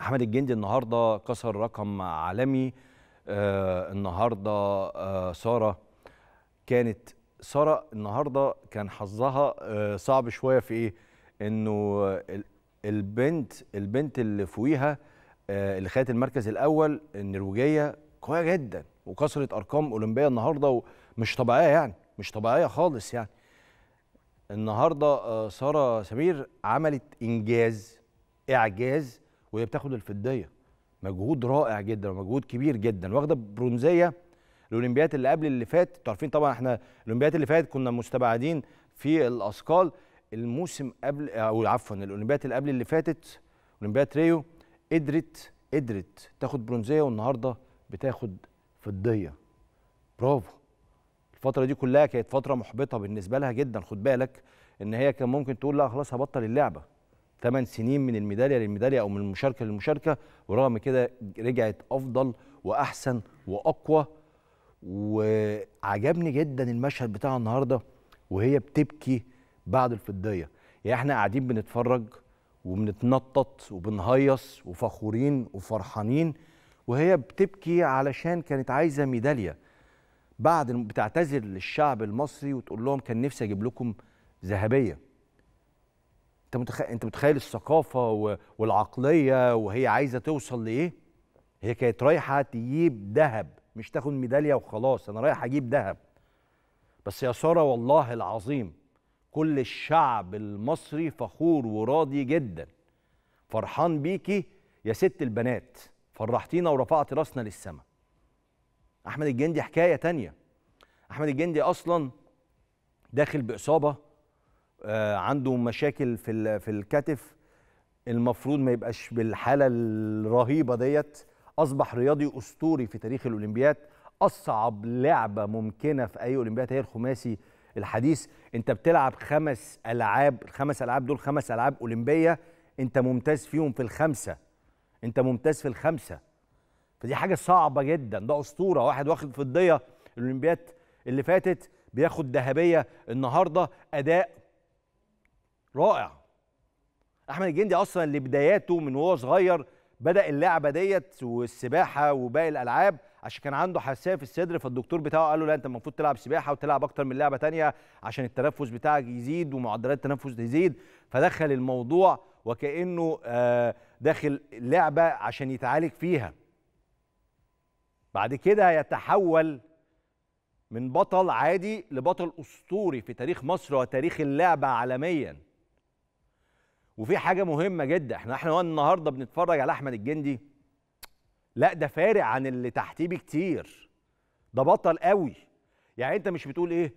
احمد الجندي النهارده كسر رقم عالمي آه النهارده آه ساره كانت ساره النهارده كان حظها آه صعب شويه في ايه انه البنت البنت اللي فوقيها آه اللي خدت المركز الاول النرويجيه قويه جدا وكسرت ارقام اولمبيه النهارده ومش طبيعيه يعني مش طبيعيه خالص يعني النهارده آه ساره سمير عملت انجاز اعجاز وهي بتاخد الفضيه مجهود رائع جدا ومجهود كبير جدا واخده برونزيه الاولمبيات اللي قبل اللي فات انتوا عارفين طبعا احنا الاولمبيات اللي فات كنا مستبعدين في الاثقال الموسم قبل او عفوا الاولمبيات اللي قبل اللي فاتت اولمبيات ريو قدرت قدرت تاخد برونزيه والنهارده بتاخد فضيه برافو الفتره دي كلها كانت فتره محبطه بالنسبه لها جدا خد بالك ان هي كان ممكن تقول لا خلاص هبطل اللعبه ثمان سنين من الميداليه للميداليه او من المشاركه للمشاركه ورغم كده رجعت افضل واحسن واقوى وعجبني جدا المشهد بتاع النهارده وهي بتبكي بعد الفضيه يعني احنا قاعدين بنتفرج وبنتنطط وبنهيص وفخورين وفرحانين وهي بتبكي علشان كانت عايزه ميداليه بعد بتعتذر للشعب المصري وتقول لهم كان نفسي اجيب لكم ذهبيه انت متخيل انت متخيل الثقافه والعقليه وهي عايزه توصل لايه هي كانت رايحه تجيب ذهب مش تاخد ميداليه وخلاص انا رايح اجيب ذهب بس يا ساره والله العظيم كل الشعب المصري فخور وراضي جدا فرحان بيكي يا ست البنات فرحتينا ورفعت راسنا للسماء احمد الجندي حكايه تانية احمد الجندي اصلا داخل باصابه آه، عنده مشاكل في في الكتف المفروض ما يبقاش بالحاله الرهيبه ديت اصبح رياضي اسطوري في تاريخ الاولمبياد اصعب لعبه ممكنه في اي اولمبياد هي الخماسي الحديث انت بتلعب خمس العاب الخمس العاب دول خمس العاب اولمبيه انت ممتاز فيهم في الخمسه انت ممتاز في الخمسه فدي حاجه صعبه جدا ده اسطوره واحد واخد فضيه الاولمبياد اللي فاتت بياخد ذهبيه النهارده اداء رائع احمد الجندي اصلا لبداياته من وهو صغير بدا اللعبه ديت والسباحه وباقي الالعاب عشان كان عنده حساسيه في الصدر فالدكتور بتاعه قال له لا انت المفروض تلعب سباحه وتلعب اكتر من لعبه تانية عشان التنفس بتاعك يزيد ومعدلات التنفس تزيد فدخل الموضوع وكانه آه، داخل لعبه عشان يتعالج فيها بعد كده يتحول من بطل عادي لبطل اسطوري في تاريخ مصر وتاريخ اللعبه عالميا وفي حاجه مهمه جدا احنا احنا النهارده بنتفرج على احمد الجندي لا ده فارق عن اللي تحتيه بكتير ده بطل قوي يعني انت مش بتقول ايه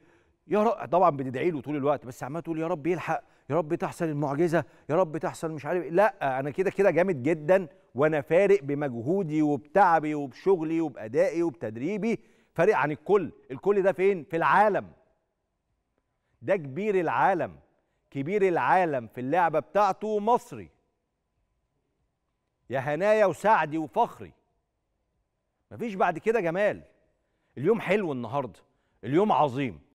يا رب طبعا بتدعي له طول الوقت بس عمال تقول يا رب يلحق يا رب تحصل المعجزه يا رب تحصل مش عارف إيه. لا انا كده كده جامد جدا وانا فارق بمجهودي وبتعبي وبشغلي وبادائي وبتدريبي فارق عن الكل الكل ده فين في العالم ده كبير العالم كبير العالم في اللعبة بتاعته مصري يا هنايا وسعدي وفخري مفيش بعد كده جمال اليوم حلو النهاردة اليوم عظيم